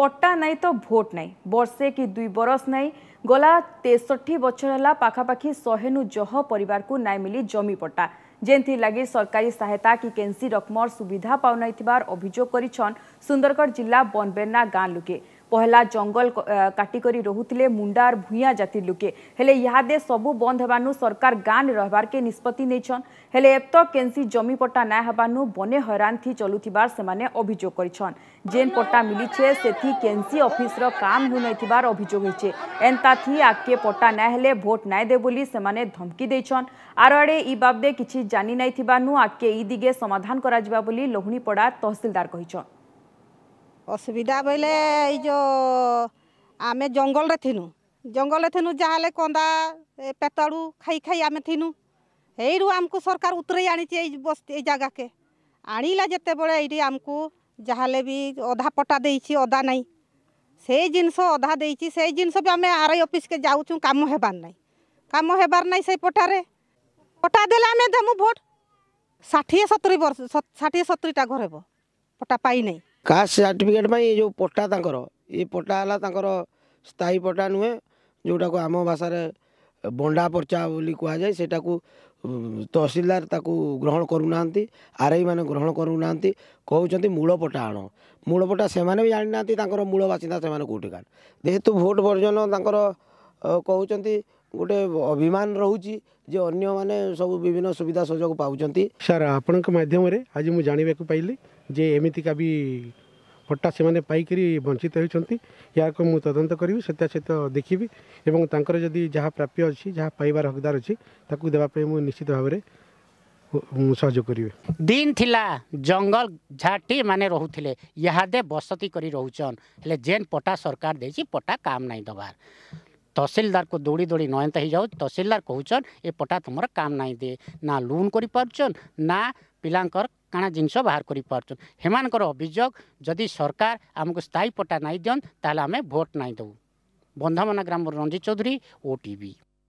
पट्टा नाई तो भोट नाई बर्षे कि दुई बरस नाई गला तेसठी बचर है पखापाखि शहे नु जह पर ना मिली जमी पट्टा जेन्थ लगे सरकारी सहायता कि केन्सी रकमर सुविधा पा नार अभोग कर सुंदरगढ़ जिला बनबेना गाँ लोके ପହଲା ଜଙ୍ଗଲ କାଟିକରି ରହୁଥିଲେ ମୁଣ୍ଡାର ଭୂୟାଁ ଜାତିର ଲୋକେ ହେଲେ ଇହାଦେ ସବୁ ବନ୍ଦ ହେବାନୁ ସରକାର ଗାଁରେ ରହିବାର୍କେ ନିଷ୍ପତ୍ତି ନେଇଛନ୍ ହେଲେ ଏପ୍ତ କେନ୍ସି ଜମି ପଟ୍ଟା ନାଇଁ ହେବାନୁ ବନେ ହଇରାଣ ଥି ଚଲୁଥିବାର ସେମାନେ ଅଭିଯୋଗ କରିଛନ୍ ଯେନ୍ ପଟ୍ଟା ମିଲିଛେ ସେଥି କେନ୍ସି ଅଫିସର କାମ ହେଉନଥିବାର ଅଭିଯୋଗ ହେଇଛେ ଏନ୍ତା ଥି ଆଗକେ ପଟ୍ଟା ନାଇଁ ହେଲେ ଭୋଟ ନାଇଁ ଦେ ବୋଲି ସେମାନେ ଧମକି ଦେଇଛନ୍ ଆର ଆଡ଼େ ଇ ବାବଦେ କିଛି ଜାଣି ନାଇଁ ଥିବାନୁ ଆଗକେ ଇ ଦିଗେ ସମାଧାନ କରାଯିବା ବୋଲି ଲହୁଣୀପଡ଼ା ତହସିଲଦାର କହିଛନ୍ ଅସୁବିଧା ବୋଇଲେ ଏଇ ଯେଉଁ ଆମେ ଜଙ୍ଗଲରେ ଥିନୁ ଜଙ୍ଗଲରେ ଥିନୁ ଯାହାହେଲେ କନ୍ଦା ପେତଳୁ ଖାଇ ଖାଇ ଆମେ ଥିନୁ ଏଇରୁ ଆମକୁ ସରକାର ଉତରେଇ ଆଣିଛି ଏଇ ବସ୍ତି ଏଇ ଜାଗାକେ ଆଣିଲା ଯେତେବେଳେ ଏଇଠି ଆମକୁ ଯାହାହେଲେ ବି ଅଧା ପଟା ଦେଇଛି ଅଧା ନାହିଁ ସେଇ ଜିନିଷ ଅଧା ଦେଇଛି ସେଇ ଜିନିଷ ବି ଆମେ ଆର୍ ଆଇ ଅଫିସ୍କେ ଯାଉଛୁ କାମ ହେବାର ନାହିଁ କାମ ହେବାର ନାହିଁ ସେଇ ପଟାରେ ପଟା ଦେଲେ ଆମେ ଦେମୁ ଭୋଟ୍ ଷାଠିଏ ସତୁରି ବର୍ଷ ଷାଠିଏ ସତୁରିଟା ଘର ହେବ ପଟା ପାଇନାହିଁ କାଷ୍ଟ ସାର୍ଟିଫିକେଟ୍ ପାଇଁ ଏ ଯେଉଁ ପଟା ତାଙ୍କର ଏ ପଟା ହେଲା ତାଙ୍କର ସ୍ଥାୟୀ ପଟା ନୁହେଁ ଯେଉଁଟାକୁ ଆମ ଭାଷାରେ ବଣ୍ଡା ପର୍ଚା ବୋଲି କୁହାଯାଏ ସେଇଟାକୁ ତହସିଲଦାର ତାକୁ ଗ୍ରହଣ କରୁନାହାନ୍ତି ଆର୍ଆଇମାନେ ଗ୍ରହଣ କରୁନାହାନ୍ତି କହୁଛନ୍ତି ମୂଳ ପଟା ଆଣ ମୂଳ ପଟା ସେମାନେ ବି ଜାଣିନାହାନ୍ତି ତାଙ୍କର ମୂଳ ବାସିନ୍ଦା ସେମାନେ କେଉଁଠିକାର ଯେହେତୁ ଭୋଟ୍ ବର୍ଜନ ତାଙ୍କର କହୁଛନ୍ତି ଗୋଟେ ଅଭିମାନ ରହୁଛି ଯେ ଅନ୍ୟମାନେ ସବୁ ବିଭିନ୍ନ ସୁବିଧା ସୁଯୋଗ ପାଉଛନ୍ତି ସାର୍ ଆପଣଙ୍କ ମାଧ୍ୟମରେ ଆଜି ମୁଁ ଜାଣିବାକୁ ପାଇଲି ଯେ ଏମିତିକା ବି ପଟ୍ଟା ସେମାନେ ପାଇକରି ବଞ୍ଚିତ ହେଉଛନ୍ତି ଏହାକୁ ମୁଁ ତଦନ୍ତ କରିବି ସହିତ ଦେଖିବି ଏବଂ ତାଙ୍କର ଯଦି ଯାହା ପ୍ରାପ୍ୟ ଅଛି ଯାହା ପାଇବାର ହକଦାର ଅଛି ତାକୁ ଦେବା ପାଇଁ ମୁଁ ନିଶ୍ଚିତ ଭାବରେ ସହଯୋଗ କରିବି ଦିନ ଥିଲା ଜଙ୍ଗଲ ଝାଟି ମାନେ ରହୁଥିଲେ ଇହାଦେ ବସତି କରି ରହୁଛନ୍ ହେଲେ ଯେନ୍ ପଟା ସରକାର ଦେଇଛି ପଟା କାମ ନାଇଁ ଦେବାର ତହସିଲଦାର କୁ ଦୌଡ଼ି ଦୌଡ଼ି ନୟନ୍ତ ହେଇଯାଉଛି ତହସିଲଦାର କହୁଛନ୍ ଏ ପଟା ତୁମର କାମ ନାହିଁ ଦିଏ ନା ଲୁନ୍ କରିପାରୁଛନ୍ ନା ପିଲାଙ୍କର କାଣା ଜିନିଷ ବାହାର କରିପାରୁଛନ୍ ସେମାନଙ୍କର ଅଭିଯୋଗ ଯଦି ସରକାର ଆମକୁ ସ୍ଥାୟୀ ପଟା ନାଇଁ ଦିଅନ୍ ତାହେଲେ ଆମେ ଭୋଟ୍ ନାଇଁ ଦେବୁ ବନ୍ଧମନା ଗ୍ରାମରୁ ରଞ୍ଜିତ ଚୌଧୁରୀ ଓ ଟିଭି